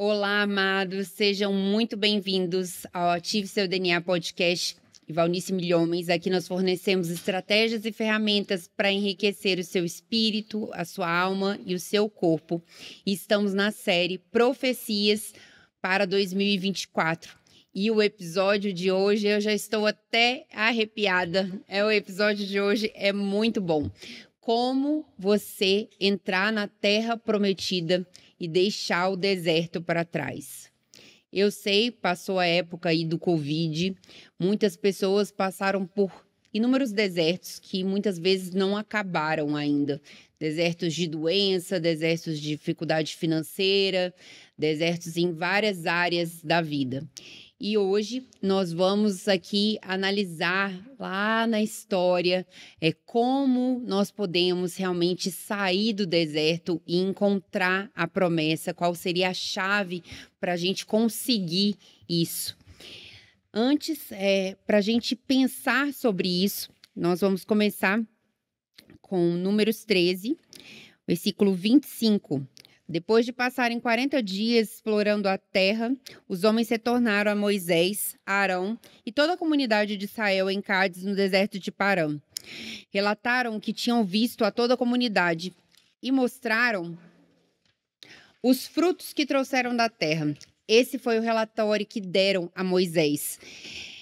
Olá, amados, sejam muito bem-vindos ao Ative Seu DNA Podcast. E Valnice Milhomens, aqui nós fornecemos estratégias e ferramentas para enriquecer o seu espírito, a sua alma e o seu corpo. E estamos na série Profecias para 2024. E o episódio de hoje, eu já estou até arrepiada. É o episódio de hoje é muito bom. Como você entrar na terra prometida e deixar o deserto para trás. Eu sei, passou a época aí do Covid, muitas pessoas passaram por inúmeros desertos que muitas vezes não acabaram ainda. Desertos de doença, desertos de dificuldade financeira, desertos em várias áreas da vida. E hoje nós vamos aqui analisar lá na história é, como nós podemos realmente sair do deserto e encontrar a promessa, qual seria a chave para a gente conseguir isso. Antes, é, para a gente pensar sobre isso, nós vamos começar com Números 13, versículo 25. Depois de passarem 40 dias explorando a terra, os homens se tornaram a Moisés, Arão e toda a comunidade de Israel em Cádiz, no deserto de Parã. Relataram que tinham visto a toda a comunidade e mostraram os frutos que trouxeram da terra. Esse foi o relatório que deram a Moisés.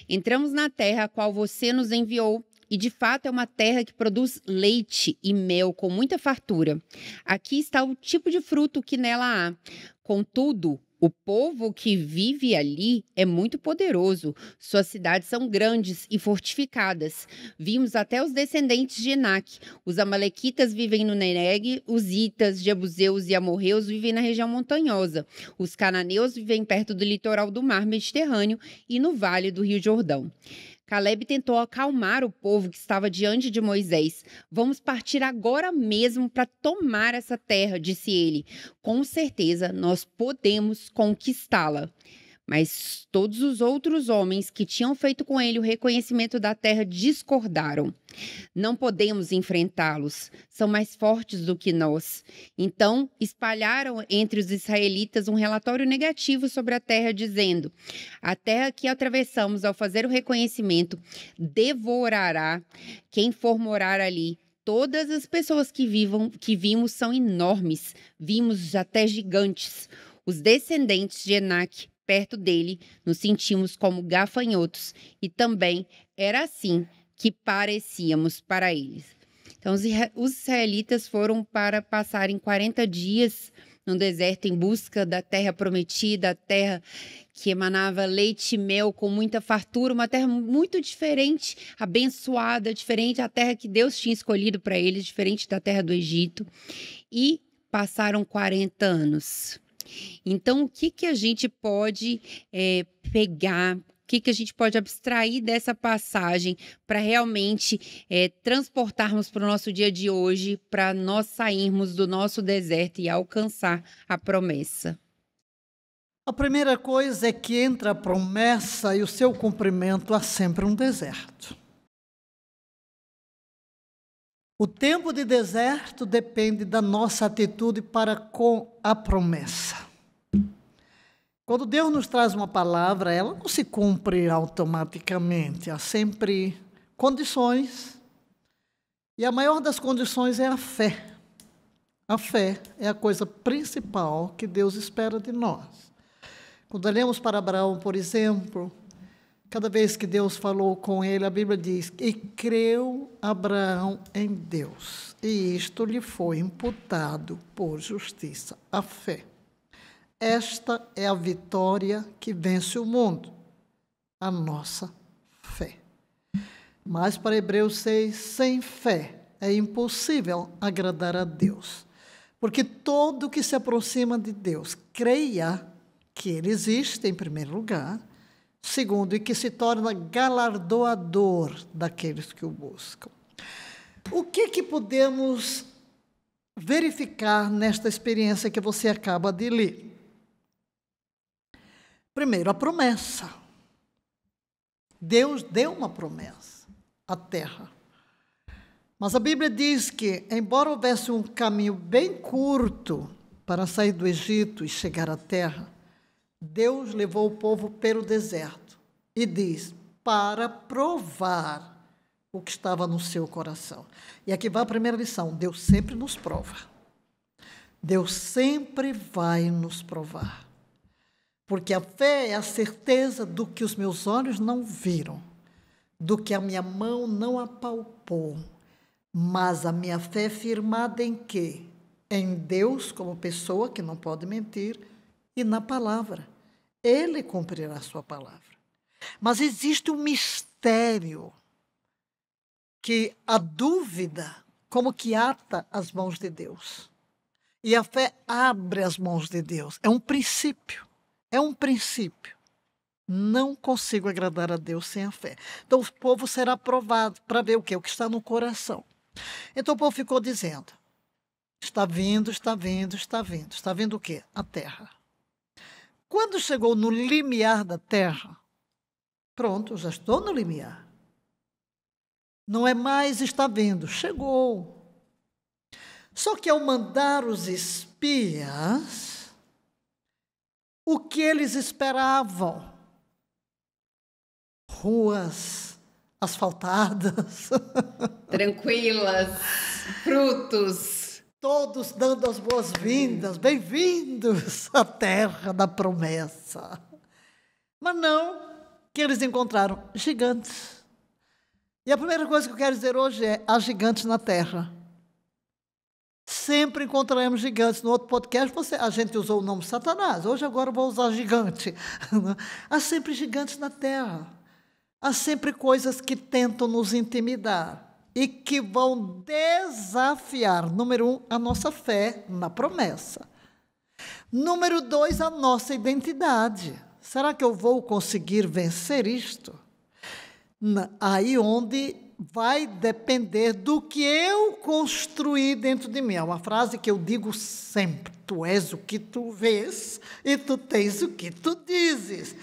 Entramos na terra a qual você nos enviou e de fato é uma terra que produz leite e mel com muita fartura. Aqui está o tipo de fruto que nela há. Contudo, o povo que vive ali é muito poderoso. Suas cidades são grandes e fortificadas. Vimos até os descendentes de Enac. Os amalequitas vivem no Nereg, os itas, jebuseus e amorreus vivem na região montanhosa. Os cananeus vivem perto do litoral do mar Mediterrâneo e no vale do Rio Jordão. Caleb tentou acalmar o povo que estava diante de Moisés. Vamos partir agora mesmo para tomar essa terra, disse ele. Com certeza nós podemos conquistá-la. Mas todos os outros homens que tinham feito com ele o reconhecimento da terra discordaram. Não podemos enfrentá-los, são mais fortes do que nós. Então espalharam entre os israelitas um relatório negativo sobre a terra, dizendo: A terra que atravessamos ao fazer o reconhecimento devorará quem for morar ali, todas as pessoas que vivam que vimos são enormes, vimos até gigantes. Os descendentes de Enac Perto dele, nos sentimos como gafanhotos e também era assim que parecíamos para eles. Então, os israelitas foram para passarem 40 dias no deserto em busca da terra prometida, a terra que emanava leite e mel com muita fartura, uma terra muito diferente, abençoada, diferente da terra que Deus tinha escolhido para eles, diferente da terra do Egito. E passaram 40 anos. Então, o que, que a gente pode é, pegar, o que, que a gente pode abstrair dessa passagem para realmente é, transportarmos para o nosso dia de hoje, para nós sairmos do nosso deserto e alcançar a promessa? A primeira coisa é que entre a promessa e o seu cumprimento há sempre um deserto. O tempo de deserto depende da nossa atitude para com a promessa. Quando Deus nos traz uma palavra, ela não se cumpre automaticamente, há sempre condições. E a maior das condições é a fé. A fé é a coisa principal que Deus espera de nós. Quando olhamos para Abraão, por exemplo, Cada vez que Deus falou com ele, a Bíblia diz: E creu Abraão em Deus, e isto lhe foi imputado por justiça, a fé. Esta é a vitória que vence o mundo, a nossa fé. Mas para Hebreus 6, sem fé é impossível agradar a Deus, porque todo que se aproxima de Deus creia que Ele existe, em primeiro lugar Segundo, e que se torna galardoador daqueles que o buscam. O que, que podemos verificar nesta experiência que você acaba de ler? Primeiro, a promessa. Deus deu uma promessa à terra. Mas a Bíblia diz que, embora houvesse um caminho bem curto para sair do Egito e chegar à terra, Deus levou o povo pelo deserto e diz: para provar o que estava no seu coração. E aqui vai a primeira lição: Deus sempre nos prova. Deus sempre vai nos provar. Porque a fé é a certeza do que os meus olhos não viram, do que a minha mão não apalpou, mas a minha fé é firmada em quê? Em Deus como pessoa que não pode mentir e na palavra. Ele cumprirá a sua palavra. Mas existe um mistério que a dúvida como que ata as mãos de Deus. E a fé abre as mãos de Deus. É um princípio. É um princípio. Não consigo agradar a Deus sem a fé. Então o povo será provado para ver o que? O que está no coração. Então o povo ficou dizendo: está vindo, está vindo, está vindo. Está vindo o quê? A terra. Quando chegou no limiar da terra, pronto, já estou no limiar. Não é mais está vendo, chegou. Só que ao mandar os espias, o que eles esperavam? Ruas asfaltadas, tranquilas, frutos, Todos dando as boas-vindas, bem-vindos à terra da promessa. Mas não que eles encontraram gigantes. E a primeira coisa que eu quero dizer hoje é: há gigantes na terra. Sempre encontraremos gigantes. No outro podcast, você, a gente usou o nome Satanás. Hoje, agora, vou usar gigante. há sempre gigantes na terra. Há sempre coisas que tentam nos intimidar e que vão desafiar, número um, a nossa fé na promessa. Número dois, a nossa identidade. Será que eu vou conseguir vencer isto? Aí onde vai depender do que eu construí dentro de mim. É uma frase que eu digo sempre: tu és o que tu vês e tu tens o que tu dizes.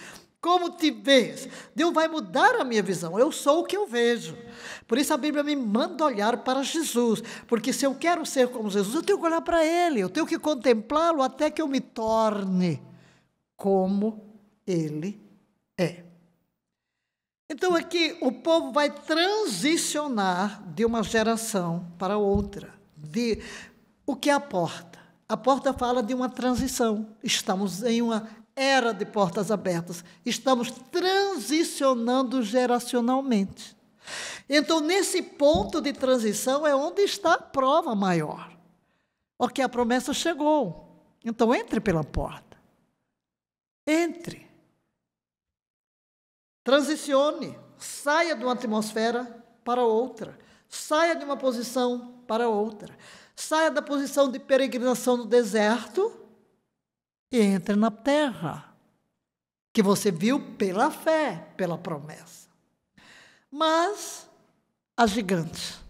Como te vês? Deus vai mudar a minha visão. Eu sou o que eu vejo. Por isso a Bíblia me manda olhar para Jesus. Porque se eu quero ser como Jesus, eu tenho que olhar para Ele. Eu tenho que contemplá-lo até que eu me torne como Ele é. Então aqui o povo vai transicionar de uma geração para outra. De o que é a porta? A porta fala de uma transição. Estamos em uma era de portas abertas. Estamos transicionando geracionalmente. Então, nesse ponto de transição é onde está a prova maior. Porque a promessa chegou. Então, entre pela porta. Entre. Transicione. Saia de uma atmosfera para outra. Saia de uma posição para outra. Saia da posição de peregrinação no deserto e entra na terra que você viu pela fé, pela promessa. Mas as gigantes.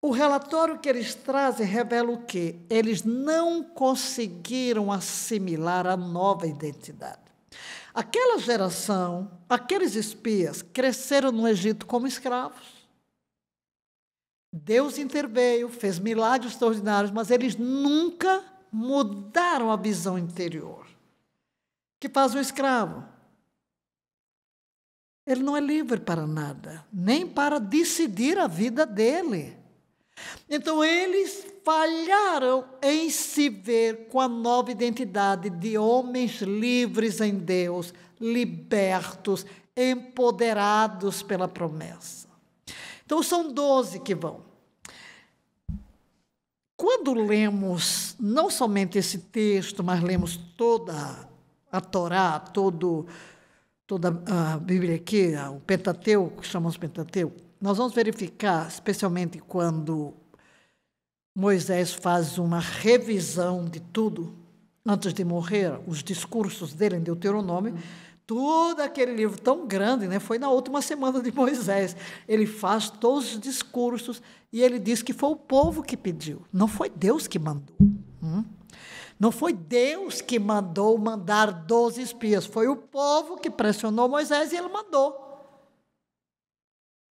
O relatório que eles trazem revela o quê? Eles não conseguiram assimilar a nova identidade. Aquela geração, aqueles espias, cresceram no Egito como escravos. Deus interveio, fez milagres extraordinários, mas eles nunca mudaram a visão interior. Que faz o escravo? Ele não é livre para nada, nem para decidir a vida dele. Então eles falharam em se ver com a nova identidade de homens livres em Deus, libertos, empoderados pela promessa. Então são doze que vão. Quando lemos não somente esse texto, mas lemos toda a Torá, todo, toda a Bíblia aqui, o Pentateuco, que chamamos Pentateuco, nós vamos verificar, especialmente quando Moisés faz uma revisão de tudo antes de morrer, os discursos dele em Deuteronômio. Uhum todo aquele livro tão grande, né? Foi na última semana de Moisés. Ele faz todos os discursos e ele diz que foi o povo que pediu, não foi Deus que mandou. Hum? Não foi Deus que mandou mandar 12 espias, foi o povo que pressionou Moisés e ele mandou.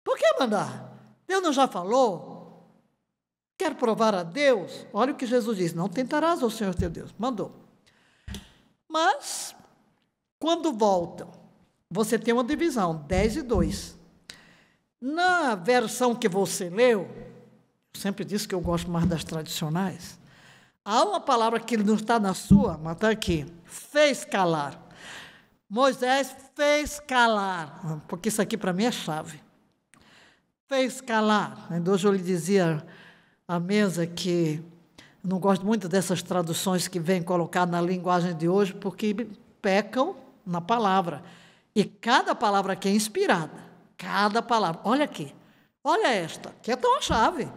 Por que mandar? Deus não já falou? Quer provar a Deus? Olha o que Jesus diz: Não tentarás o Senhor teu Deus. Mandou. Mas quando voltam, você tem uma divisão, 10 e 2. Na versão que você leu, eu sempre disse que eu gosto mais das tradicionais, há uma palavra que não está na sua, mas está aqui: fez calar. Moisés fez calar, porque isso aqui para mim é chave. Fez calar. Hoje eu lhe dizia à mesa que não gosto muito dessas traduções que vêm colocar na linguagem de hoje, porque pecam na palavra. E cada palavra que é inspirada. Cada palavra. Olha aqui. Olha esta, que é tão chave.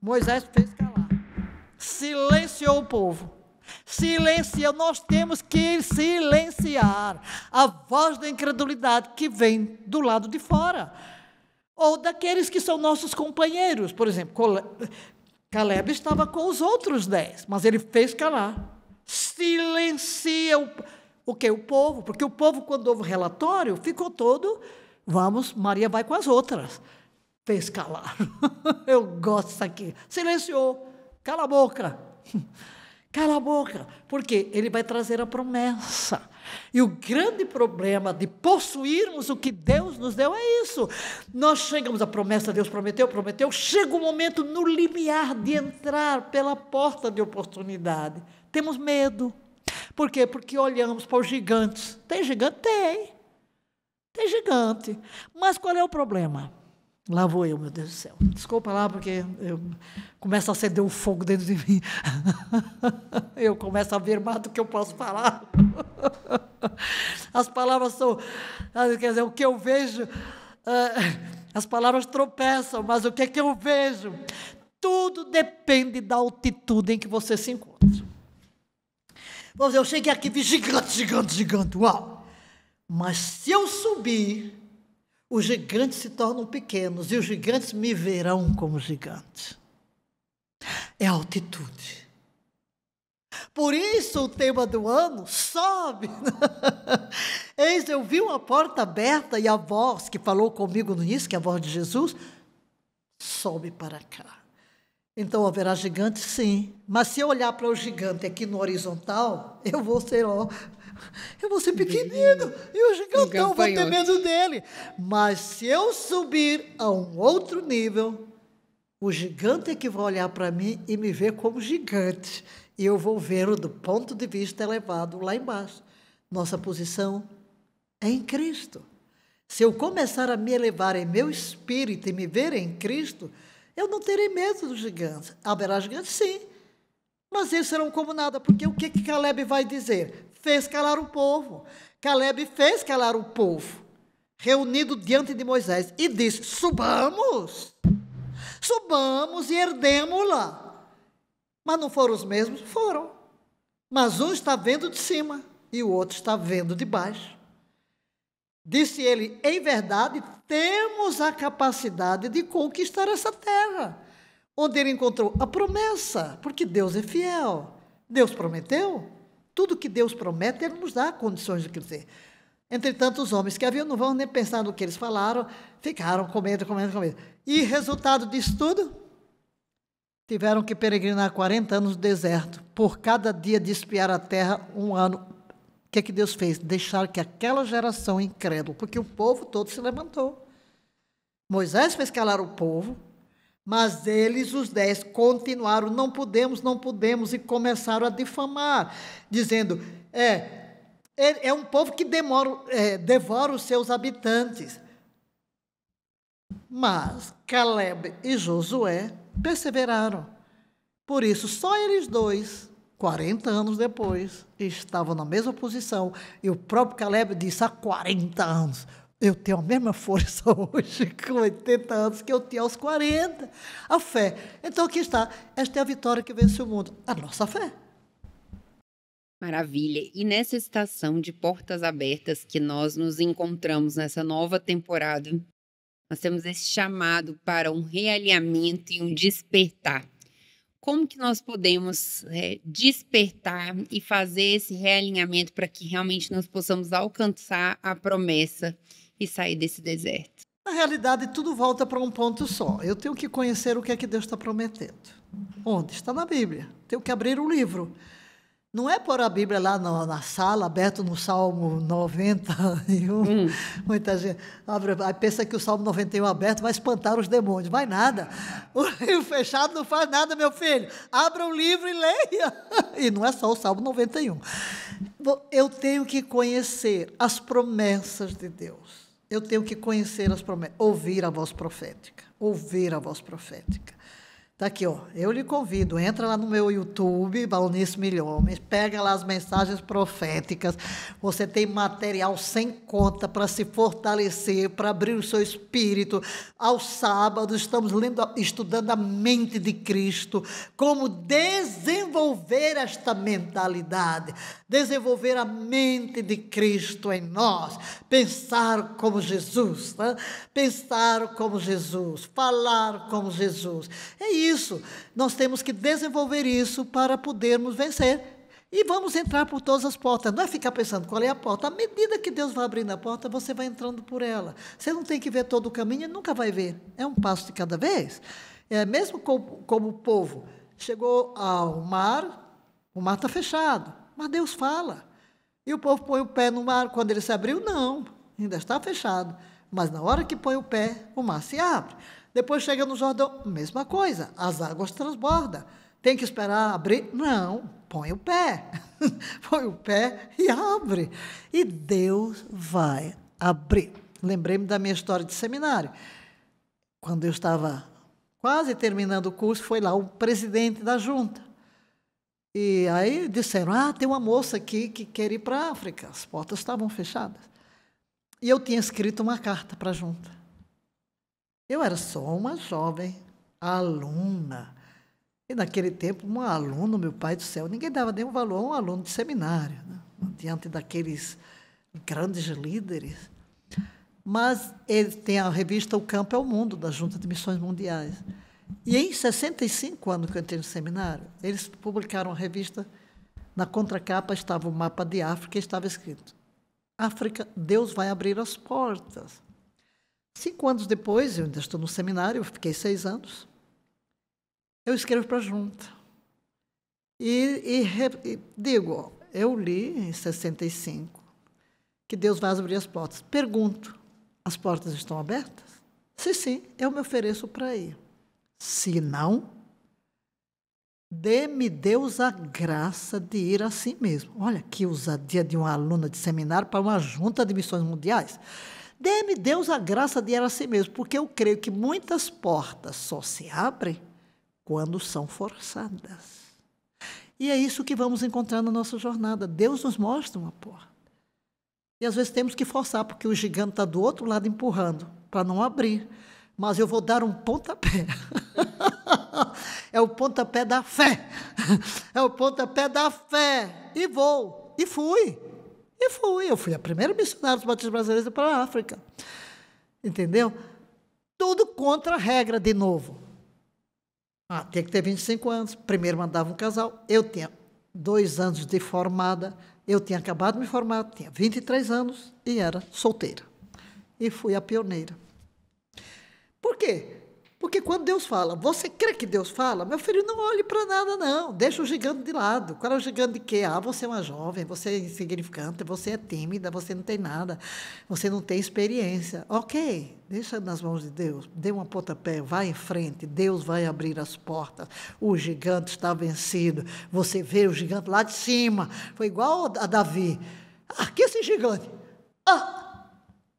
Moisés fez calar. Silenciou o povo. Silencia, nós temos que silenciar a voz da incredulidade que vem do lado de fora. Ou daqueles que são nossos companheiros. Por exemplo, Caleb estava com os outros dez, mas ele fez calar. Silencia o povo o que? O povo. Porque o povo, quando houve o relatório, ficou todo. Vamos, Maria vai com as outras. Fez calar. Eu gosto disso aqui. Silenciou. Cala a boca. Cala a boca. Porque ele vai trazer a promessa. E o grande problema de possuirmos o que Deus nos deu é isso. Nós chegamos à promessa, Deus prometeu, prometeu. Chega o um momento no limiar de entrar pela porta de oportunidade. Temos medo. Por quê? Porque olhamos para os gigantes. Tem gigante? Tem. Tem gigante. Mas qual é o problema? Lá vou eu, meu Deus do céu. Desculpa lá, porque eu começo a acender o um fogo dentro de mim. eu começo a ver mais do que eu posso falar. As palavras são. Ah, quer dizer, o que eu vejo. Ah, as palavras tropeçam, mas o que é que eu vejo? Tudo depende da altitude em que você se encontra. Eu sei que é aqui vi gigante, gigante, gigante, uau! Mas se eu subir, os gigantes se tornam pequenos e os gigantes me verão como gigante. É altitude. Por isso o tema do ano sobe. Eis, eu vi uma porta aberta e a voz que falou comigo no início, que é a voz de Jesus, sobe para cá. Então haverá gigante, sim. Mas se eu olhar para o gigante aqui no horizontal, eu vou ser, ó, eu vou ser pequenino e o gigantão vai ter medo dele. Mas se eu subir a um outro nível, o gigante é que vai olhar para mim e me ver como gigante. E eu vou vê-lo do ponto de vista elevado lá embaixo. Nossa posição é em Cristo. Se eu começar a me elevar em meu espírito e me ver em Cristo, eu não terei medo dos gigantes. Haverá gigantes, sim. Mas eles serão como nada, porque o que, que Caleb vai dizer? Fez calar o povo. Caleb fez calar o povo, reunido diante de Moisés, e disse: Subamos, subamos e herdemos-la. Mas não foram os mesmos? Foram. Mas um está vendo de cima e o outro está vendo de baixo. Disse ele: em verdade, temos a capacidade de conquistar essa terra, onde ele encontrou a promessa, porque Deus é fiel. Deus prometeu. Tudo que Deus promete, ele nos dá condições de crescer. Entretanto, os homens que haviam, não vão nem pensar no que eles falaram, ficaram com medo, com medo, com medo. E resultado disso tudo? Tiveram que peregrinar 40 anos no deserto, por cada dia de espiar a terra, um ano que é que Deus fez? Deixar que aquela geração incrédula, porque o povo todo se levantou. Moisés fez calar o povo, mas eles, os dez, continuaram, não podemos, não podemos, e começaram a difamar, dizendo: é, é, é um povo que demora, é, devora os seus habitantes. Mas Caleb e Josué perseveraram. Por isso, só eles dois 40 anos depois, estava na mesma posição. E o próprio Caleb disse: há 40 anos. Eu tenho a mesma força hoje com 80 anos que eu tinha aos 40. A fé. Então aqui está. Esta é a vitória que vence o mundo. A nossa fé. Maravilha. E nessa estação de portas abertas que nós nos encontramos nessa nova temporada, nós temos esse chamado para um realinhamento e um despertar como que nós podemos é, despertar e fazer esse realinhamento para que realmente nós possamos alcançar a promessa e sair desse deserto? Na realidade, tudo volta para um ponto só. Eu tenho que conhecer o que é que Deus está prometendo. Onde? Está na Bíblia. Tenho que abrir o livro. Não é pôr a Bíblia lá na, na sala, aberto no Salmo 91. Hum. Muita gente abre, pensa que o Salmo 91 é aberto vai espantar os demônios. Vai nada. O livro fechado não faz nada, meu filho. Abra o livro e leia. E não é só o Salmo 91. Eu tenho que conhecer as promessas de Deus. Eu tenho que conhecer as promessas. Ouvir a voz profética. Ouvir a voz profética. Tá aqui, ó. Eu lhe convido, entra lá no meu YouTube, Balonice Milhões pega lá as mensagens proféticas. Você tem material sem conta para se fortalecer, para abrir o seu espírito. Ao sábado estamos lendo, estudando a mente de Cristo, como desenvolver esta mentalidade, desenvolver a mente de Cristo em nós, pensar como Jesus, né? pensar como Jesus, falar como Jesus. É isso isso. Nós temos que desenvolver isso para podermos vencer. E vamos entrar por todas as portas. Não é ficar pensando qual é a porta. À medida que Deus vai abrindo a porta, você vai entrando por ela. Você não tem que ver todo o caminho, e nunca vai ver. É um passo de cada vez. É, mesmo como o povo chegou ao mar, o mar está fechado. Mas Deus fala. E o povo põe o pé no mar. Quando ele se abriu, não, ainda está fechado. Mas na hora que põe o pé, o mar se abre. Depois chega no Jordão, mesma coisa, as águas transbordam. Tem que esperar abrir? Não, põe o pé. põe o pé e abre. E Deus vai abrir. Lembrei-me da minha história de seminário. Quando eu estava quase terminando o curso, foi lá o presidente da junta. E aí disseram: Ah, tem uma moça aqui que quer ir para a África. As portas estavam fechadas. E eu tinha escrito uma carta para a junta. Eu era só uma jovem, aluna. E naquele tempo, um aluno, meu pai do céu, ninguém dava nenhum valor a um aluno de seminário, né? diante daqueles grandes líderes. Mas ele tem a revista O Campo é o Mundo, da Junta de Missões Mundiais. E em 65 anos que eu entrei no seminário, eles publicaram a revista. Na contracapa estava o mapa de África e estava escrito: África, Deus vai abrir as portas. Cinco anos depois, eu ainda estou no seminário, eu fiquei seis anos, eu escrevo para a junta. E, e, e digo, eu li em 65 que Deus vai abrir as portas. Pergunto, as portas estão abertas? Se sim, eu me ofereço para ir. Se não, dê-me Deus a graça de ir assim mesmo. Olha que ousadia de uma aluna de seminário para uma junta de missões mundiais. Dê-me Deus a graça de ir a si mesmo, porque eu creio que muitas portas só se abrem quando são forçadas. E é isso que vamos encontrar na nossa jornada. Deus nos mostra uma porta. E às vezes temos que forçar, porque o gigante está do outro lado empurrando para não abrir. Mas eu vou dar um pontapé. é o pontapé da fé. É o pontapé da fé. E vou. E fui. E fui, eu fui a primeira missionária dos batistas brasileiros para a África. Entendeu? Tudo contra a regra, de novo. Ah, tinha que ter 25 anos. Primeiro mandava um casal. Eu tinha dois anos de formada. Eu tinha acabado de me formar, tinha 23 anos e era solteira. E fui a pioneira. Por quê? Porque quando Deus fala, você crê que Deus fala? Meu filho, não olhe para nada, não. Deixa o gigante de lado. Qual é o gigante de quê? Ah, você é uma jovem, você é insignificante, você é tímida, você não tem nada, você não tem experiência. Ok, deixa nas mãos de Deus. Dê uma pontapé, vai em frente. Deus vai abrir as portas. O gigante está vencido. Você vê o gigante lá de cima. Foi igual a Davi. Ah, esse gigante? Ah,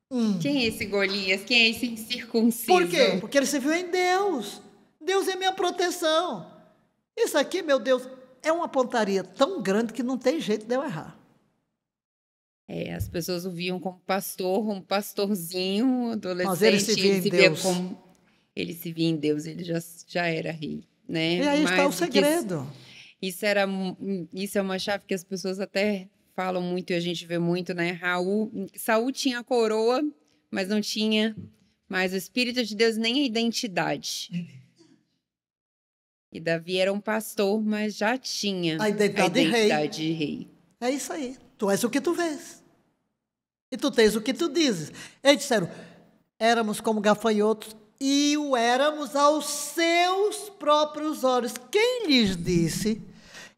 Hum. Quem é esse Golias? Quem é esse incircunciso? Por quê? Porque ele se viu em Deus. Deus é minha proteção. Isso aqui, meu Deus, é uma pontaria tão grande que não tem jeito de eu errar. É, as pessoas o viam como pastor, um pastorzinho, adolescente. Mas ele se via em via Deus. Como... Ele se via em Deus, ele já, já era rei, né? E aí Mas está o segredo. Isso, isso, era, isso é uma chave que as pessoas até falam muito e a gente vê muito, né? Raul, Saul tinha a coroa, mas não tinha mais o Espírito de Deus nem a identidade. E Davi era um pastor, mas já tinha a identidade, a identidade de, rei. de rei. É isso aí. Tu és o que tu vês. E tu tens o que tu dizes. Eles disseram: éramos como gafanhotos e o éramos aos seus próprios olhos. Quem lhes disse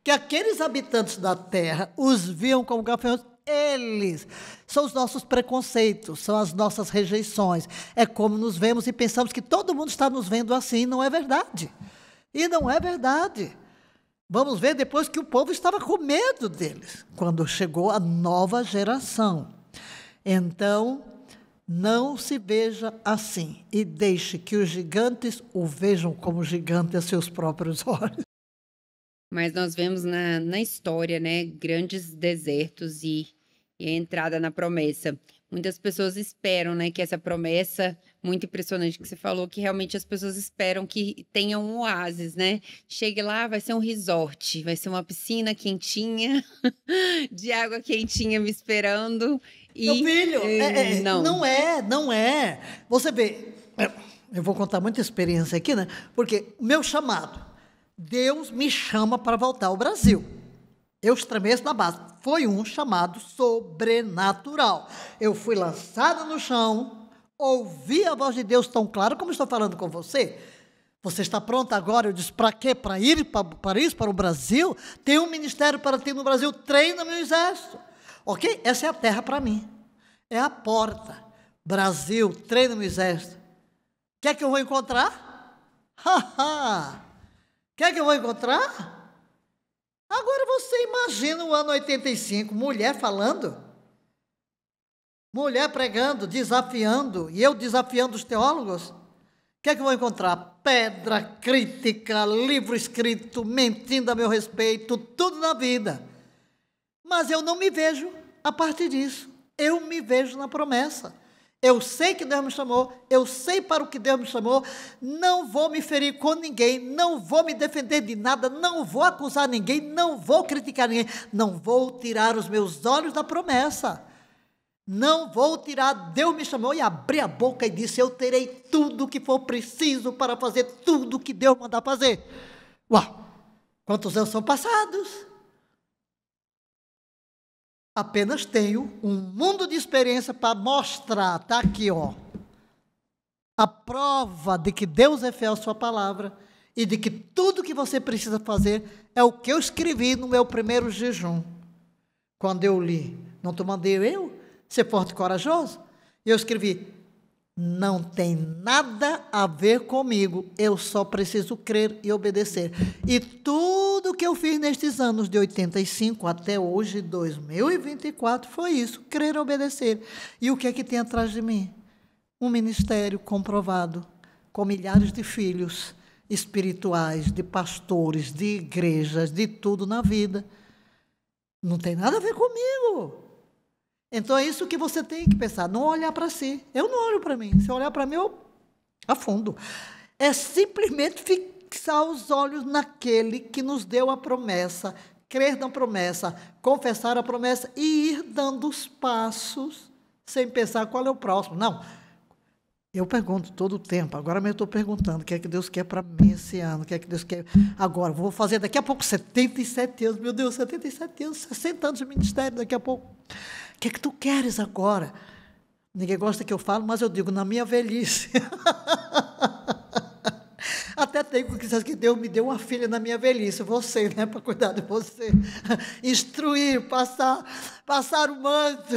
que aqueles habitantes da terra os viam como gafanhotos, eles são os nossos preconceitos, são as nossas rejeições. É como nos vemos e pensamos que todo mundo está nos vendo assim, não é verdade. E não é verdade. Vamos ver depois que o povo estava com medo deles, quando chegou a nova geração. Então, não se veja assim e deixe que os gigantes o vejam como gigante a seus próprios olhos. Mas nós vemos na, na história, né, grandes desertos e, e a entrada na promessa. Muitas pessoas esperam, né, que essa promessa muito impressionante que você falou, que realmente as pessoas esperam que tenha um oásis, né? Chegue lá, vai ser um resort, vai ser uma piscina quentinha, de água quentinha me esperando. E, Meu filho, é é, é, é, não. não é, não é. Você vê, eu vou contar muita experiência aqui, né? Porque meu chamado, Deus me chama para voltar ao Brasil. Eu estremeço na base. Foi um chamado sobrenatural. Eu fui lançada no chão, ouvi a voz de Deus tão clara como estou falando com você. Você está pronta agora? Eu disse, para quê? Para ir para Paris, para o Brasil? Tem um ministério para ti no Brasil, treina meu exército. Ok? Essa é a terra para mim. É a porta. Brasil, treina meu exército. O que é que eu vou encontrar? Haha! é que eu vou encontrar? Agora você imagina o ano 85, mulher falando, mulher pregando, desafiando, e eu desafiando os teólogos. O que é que eu vou encontrar? Pedra, crítica, livro escrito, mentindo a meu respeito, tudo na vida. Mas eu não me vejo a partir disso. Eu me vejo na promessa. Eu sei que Deus me chamou, eu sei para o que Deus me chamou, não vou me ferir com ninguém, não vou me defender de nada, não vou acusar ninguém, não vou criticar ninguém, não vou tirar os meus olhos da promessa. Não vou tirar, Deus me chamou e abri a boca e disse: Eu terei tudo o que for preciso para fazer tudo o que Deus mandar fazer. Uau! Quantos anos são passados? apenas tenho um mundo de experiência para mostrar. Está aqui, ó. A prova de que Deus é fiel à sua palavra e de que tudo que você precisa fazer é o que eu escrevi no meu primeiro jejum. Quando eu li, não te mandei eu ser forte e corajoso? Eu escrevi: não tem nada a ver comigo. Eu só preciso crer e obedecer. E tudo que eu fiz nestes anos de 85 até hoje, 2024, foi isso: crer e obedecer. E o que é que tem atrás de mim? Um ministério comprovado, com milhares de filhos espirituais, de pastores, de igrejas, de tudo na vida. Não tem nada a ver comigo. Então é isso que você tem que pensar, não olhar para si. Eu não olho para mim. Se eu olhar para mim, eu afundo. É simplesmente fixar os olhos naquele que nos deu a promessa, crer na promessa, confessar a promessa e ir dando os passos sem pensar qual é o próximo. Não, eu pergunto todo o tempo, agora mesmo estou perguntando o que é que Deus quer para mim esse ano, o que é que Deus quer agora. Vou fazer daqui a pouco 77 anos, meu Deus, 77 anos, 60 anos de ministério daqui a pouco. O que é que tu queres agora? Ninguém gosta que eu falo, mas eu digo, na minha velhice. Até tem crianças que Deus me deu uma filha na minha velhice, você, né, para cuidar de você, instruir, passar, passar o manto.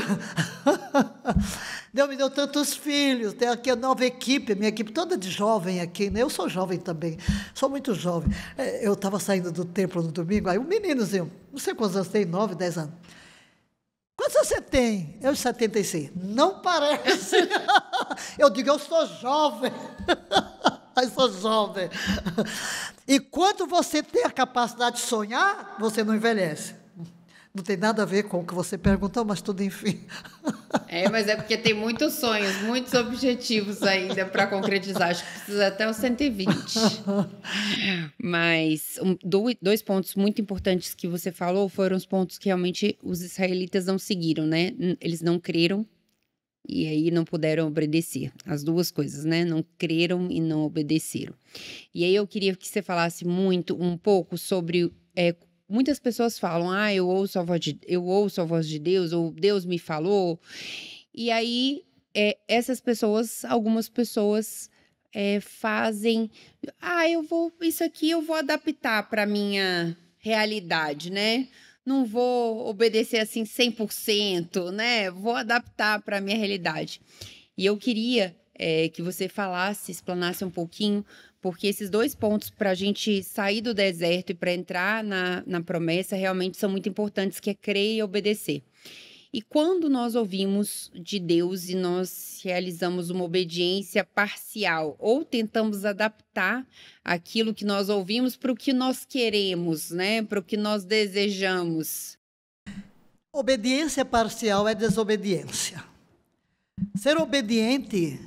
Deus me deu tantos filhos, tem aqui a nova equipe, a minha equipe toda de jovem aqui, né? Eu sou jovem também, sou muito jovem. É, eu estava saindo do templo no domingo, aí um meninozinho, não sei quantos anos tem, nove, dez anos. Quantos você tem? Eu, 76. Não parece. eu digo, eu sou jovem. Ai, sou jovem. Enquanto você tem a capacidade de sonhar, você não envelhece. Não tem nada a ver com o que você perguntou, mas tudo enfim. É, mas é porque tem muitos sonhos, muitos objetivos ainda para concretizar. Acho que precisa até os 120. Mas um, dois pontos muito importantes que você falou foram os pontos que realmente os israelitas não seguiram, né? Eles não creram e aí não puderam obedecer. As duas coisas, né? Não creram e não obedeceram. E aí eu queria que você falasse muito, um pouco sobre. É, muitas pessoas falam, ah, eu ouço a voz de, eu ouço a voz de Deus, ou Deus me falou. E aí é, essas pessoas, algumas pessoas é, fazem, ah, eu vou isso aqui eu vou adaptar para minha realidade, né? não vou obedecer assim 100%, né? Vou adaptar para a minha realidade. E eu queria é, que você falasse, explanasse um pouquinho, porque esses dois pontos para a gente sair do deserto e para entrar na, na promessa realmente são muito importantes, que é crer e obedecer. E quando nós ouvimos de Deus e nós realizamos uma obediência parcial ou tentamos adaptar aquilo que nós ouvimos para o que nós queremos, né, para o que nós desejamos. Obediência parcial é desobediência. Ser obediente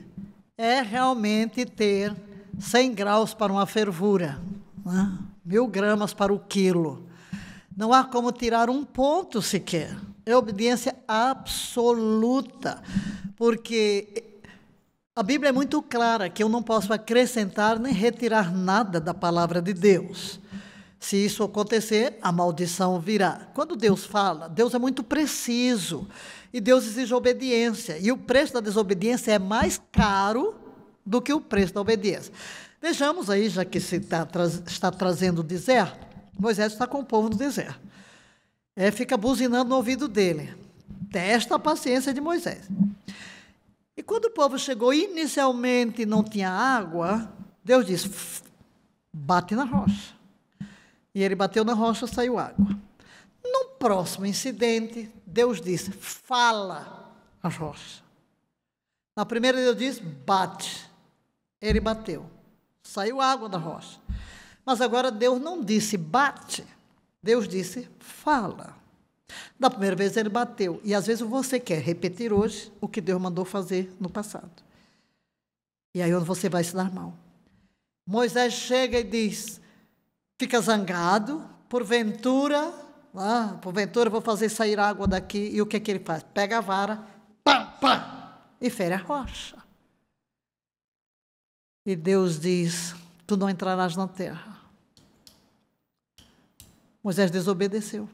é realmente ter 100 graus para uma fervura, né? mil gramas para o quilo. Não há como tirar um ponto sequer. É obediência absoluta. Porque a Bíblia é muito clara que eu não posso acrescentar nem retirar nada da palavra de Deus. Se isso acontecer, a maldição virá. Quando Deus fala, Deus é muito preciso e Deus exige obediência. E o preço da desobediência é mais caro do que o preço da obediência. Vejamos aí, já que se está, está trazendo o deserto, Moisés está com o povo no deserto é, fica buzinando no ouvido dele. Testa a paciência de Moisés. E quando o povo chegou, inicialmente não tinha água, Deus disse: bate na rocha. E ele bateu na rocha, saiu água. No próximo incidente, Deus disse: fala a rocha. Na primeira, Deus disse: bate. Ele bateu. Saiu água da rocha. Mas agora Deus não disse: bate. Deus disse: fala. Da primeira vez ele bateu. E às vezes você quer repetir hoje o que Deus mandou fazer no passado. E aí você vai se dar mal. Moisés chega e diz: fica zangado, porventura, ah, porventura vou fazer sair água daqui. E o que é que ele faz? Pega a vara, pá, pá, e fere a rocha. E Deus diz: tu não entrarás na terra. Moisés desobedeceu.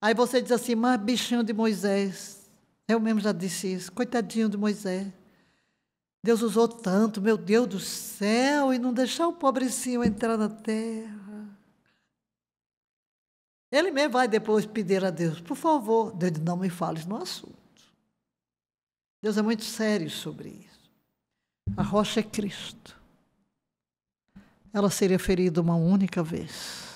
Aí você diz assim, mas bichinho de Moisés. Eu mesmo já disse isso, coitadinho de Moisés. Deus usou tanto, meu Deus do céu, e não deixar o pobrecinho entrar na terra. Ele mesmo vai depois pedir a Deus, por favor, Deus não me fales no assunto. Deus é muito sério sobre isso. A rocha é Cristo. Ela seria ferida uma única vez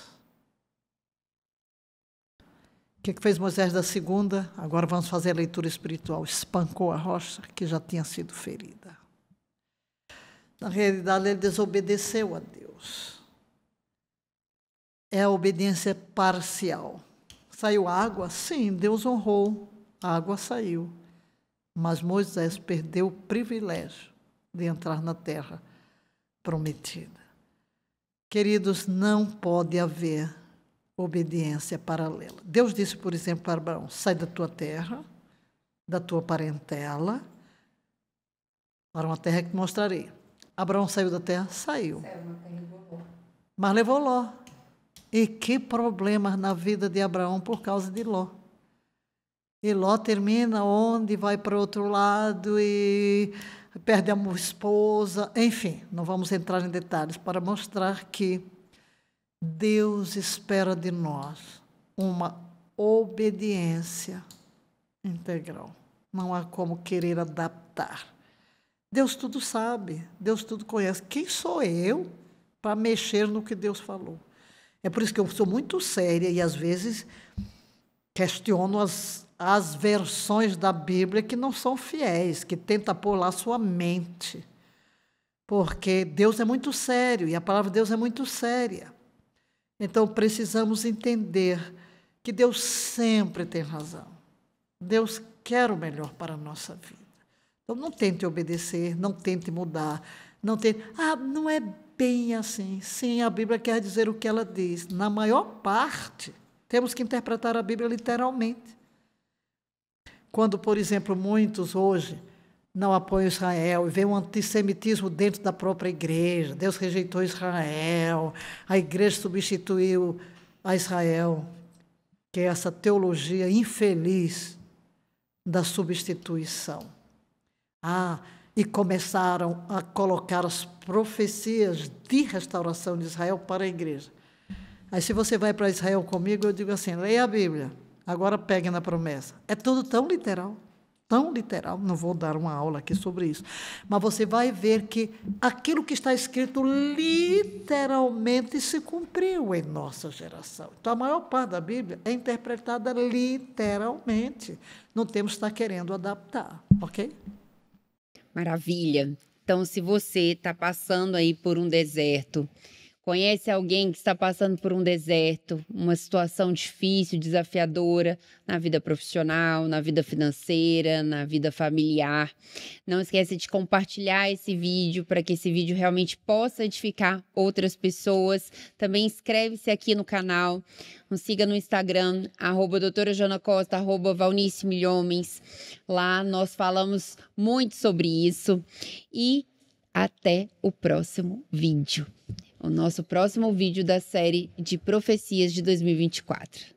O que, é que fez Moisés da segunda? Agora vamos fazer a leitura espiritual. Espancou a rocha que já tinha sido ferida. Na realidade, ele desobedeceu a Deus. É a obediência parcial. Saiu água? Sim, Deus honrou. A água saiu. Mas Moisés perdeu o privilégio de entrar na terra prometida. Queridos, não pode haver obediência paralela. Deus disse, por exemplo, para Abraão: sai da tua terra, da tua parentela, para uma terra que te mostrarei. Abraão saiu da terra? Saiu. Mas levou Ló. E que problemas na vida de Abraão por causa de Ló. E Ló termina onde, vai para outro lado e perde a esposa. Enfim, não vamos entrar em detalhes para mostrar que Deus espera de nós uma obediência integral. Não há como querer adaptar. Deus tudo sabe, Deus tudo conhece. Quem sou eu para mexer no que Deus falou? É por isso que eu sou muito séria e às vezes questiono as, as versões da Bíblia que não são fiéis, que tenta pôr lá sua mente. Porque Deus é muito sério e a palavra de Deus é muito séria. Então precisamos entender que Deus sempre tem razão. Deus quer o melhor para a nossa vida. Então não tente obedecer, não tente mudar, não tente. Ah, não é bem assim. Sim, a Bíblia quer dizer o que ela diz. Na maior parte, temos que interpretar a Bíblia literalmente. Quando, por exemplo, muitos hoje não apoia Israel, e vem um antissemitismo dentro da própria igreja. Deus rejeitou Israel, a igreja substituiu a Israel, que é essa teologia infeliz da substituição. Ah, e começaram a colocar as profecias de restauração de Israel para a igreja. Aí, se você vai para Israel comigo, eu digo assim: leia a Bíblia, agora pegue na promessa. É tudo tão literal tão literal, não vou dar uma aula aqui sobre isso, mas você vai ver que aquilo que está escrito literalmente se cumpriu em nossa geração. Então, a maior parte da Bíblia é interpretada literalmente. Não temos que estar querendo adaptar, ok? Maravilha. Então, se você está passando aí por um deserto Conhece alguém que está passando por um deserto, uma situação difícil, desafiadora na vida profissional, na vida financeira, na vida familiar. Não esquece de compartilhar esse vídeo para que esse vídeo realmente possa edificar outras pessoas. Também inscreve-se aqui no canal, nos siga no Instagram, arroba doutora Jana Costa, arroba Valnice Milhomens. Lá nós falamos muito sobre isso e até o próximo vídeo o nosso próximo vídeo da série de profecias de 2024.